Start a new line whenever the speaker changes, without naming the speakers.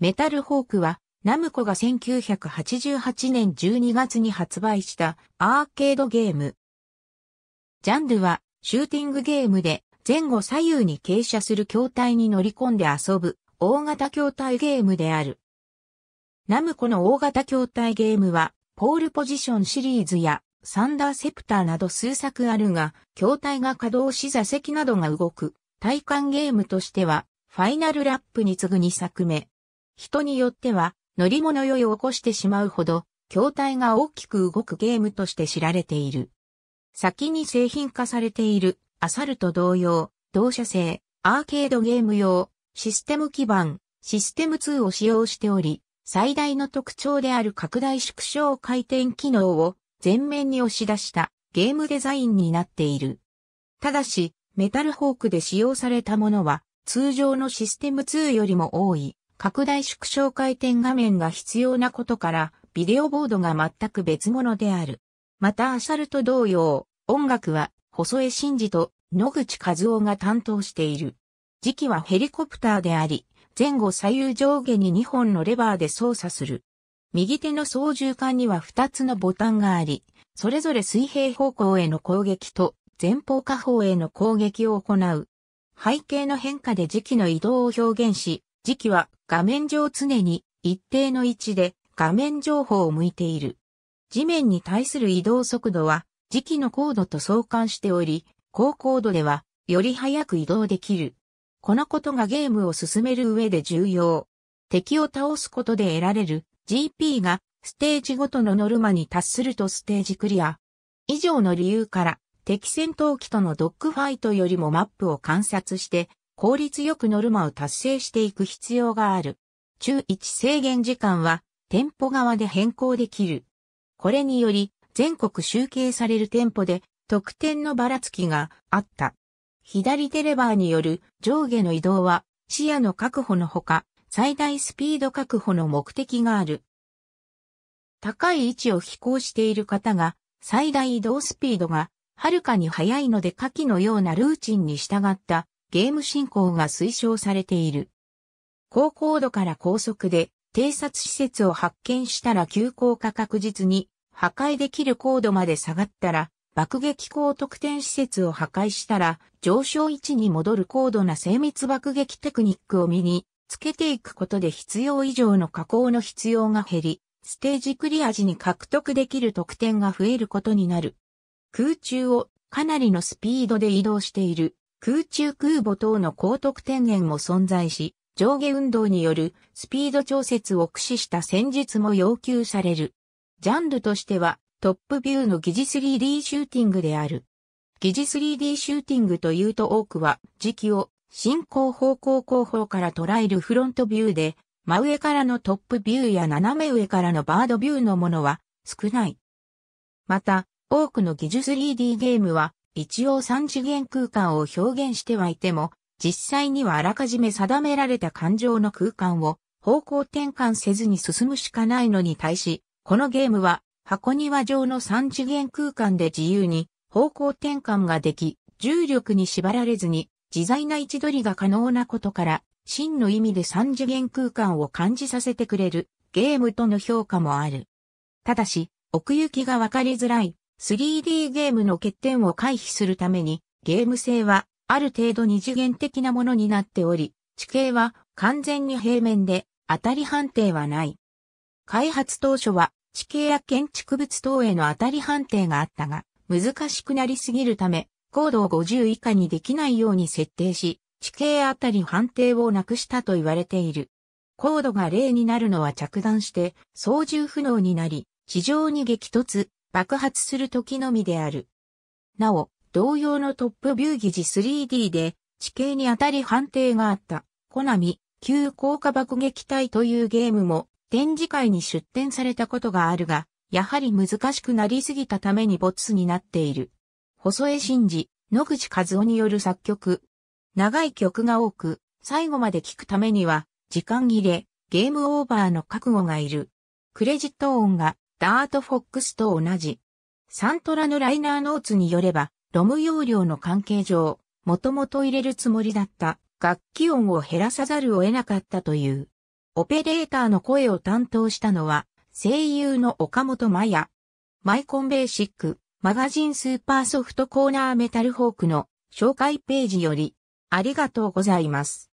メタルホークは、ナムコが1988年12月に発売したアーケードゲーム。ジャンルはシューティングゲームで前後左右に傾斜する筐体に乗り込んで遊ぶ大型筐体ゲームである。ナムコの大型筐体ゲームはポールポジションシリーズやサンダーセプターなど数作あるが、筐体が稼働し座席などが動く体感ゲームとしてはファイナルラップに次ぐ2作目。人によっては乗り物酔いを起こしてしまうほど、筐体が大きく動くゲームとして知られている。先に製品化されているアサルト同様、同社製、アーケードゲーム用、システム基盤、システム2を使用しており、最大の特徴である拡大縮小回転機能を全面に押し出したゲームデザインになっている。ただし、メタルホークで使用されたものは通常のシステム2よりも多い拡大縮小回転画面が必要なことから、ビデオボードが全く別物である。またアシャルと同様、音楽は細江真嗣と野口和夫が担当している。時期はヘリコプターであり、前後左右上下に2本のレバーで操作する。右手の操縦桿には2つのボタンがあり、それぞれ水平方向への攻撃と前方下方への攻撃を行う。背景の変化で時期の移動を表現し、時期は画面上常に一定の位置で画面情報を向いている。地面に対する移動速度は時期の高度と相関しており、高高度ではより早く移動できる。このことがゲームを進める上で重要。敵を倒すことで得られる GP がステージごとのノルマに達するとステージクリア。以上の理由から敵戦闘機とのドッグファイトよりもマップを観察して効率よくノルマを達成していく必要がある。中1制限時間は店舗側で変更できる。これにより全国集計される店舗で特典のばらつきがあった。左手レバーによる上下の移動は視野の確保のほか最大スピード確保の目的がある。高い位置を飛行している方が最大移動スピードがはるかに速いので下記のようなルーチンに従ったゲーム進行が推奨されている。高高度から高速で偵察施設を発見したら急降下確実に破壊できる高度まで下がったら爆撃高得点施設を破壊したら上昇位置に戻る高度な精密爆撃テクニックを身につけていくことで必要以上の加工の必要が減り、ステージクリア時に獲得できる得点が増えることになる。空中をかなりのスピードで移動している空中空母等の高得点源も存在し、上下運動によるスピード調節を駆使した戦術も要求される。ジャンルとしてはトップビューの疑似 3D シューティングである。疑似 3D シューティングというと多くは時期を進行方向後方から捉えるフロントビューで、真上からのトップビューや斜め上からのバードビューのものは少ない。また、多くの疑似 3D ゲームは一応三次元空間を表現してはいても、実際にはあらかじめ定められた感情の空間を方向転換せずに進むしかないのに対し、このゲームは箱庭上の三次元空間で自由に方向転換ができ、重力に縛られずに自在な位置取りが可能なことから、真の意味で三次元空間を感じさせてくれるゲームとの評価もある。ただし、奥行きがわかりづらい 3D ゲームの欠点を回避するために、ゲーム性はある程度二次元的なものになっており、地形は完全に平面で当たり判定はない。開発当初は地形や建築物等への当たり判定があったが、難しくなりすぎるため、高度を50以下にできないように設定し、地形あたり判定をなくしたと言われている。高度が0になるのは着弾して操縦不能になり、地上に激突、爆発する時のみである。なお、同様のトップビュー疑似 3D で地形に当たり判定があった、コナミ、旧降下爆撃隊というゲームも展示会に出展されたことがあるが、やはり難しくなりすぎたためにボツになっている。細江真二、野口和夫による作曲。長い曲が多く、最後まで聴くためには、時間切れ、ゲームオーバーの覚悟がいる。クレジット音がダート・フォックスと同じ。サントラのライナーノーツによれば、ロム容量の関係上、もともと入れるつもりだった楽器音を減らさざるを得なかったという。オペレーターの声を担当したのは、声優の岡本麻也。マイコンベーシック、マガジンスーパーソフトコーナーメタルホークの紹介ページより、ありがとうございます。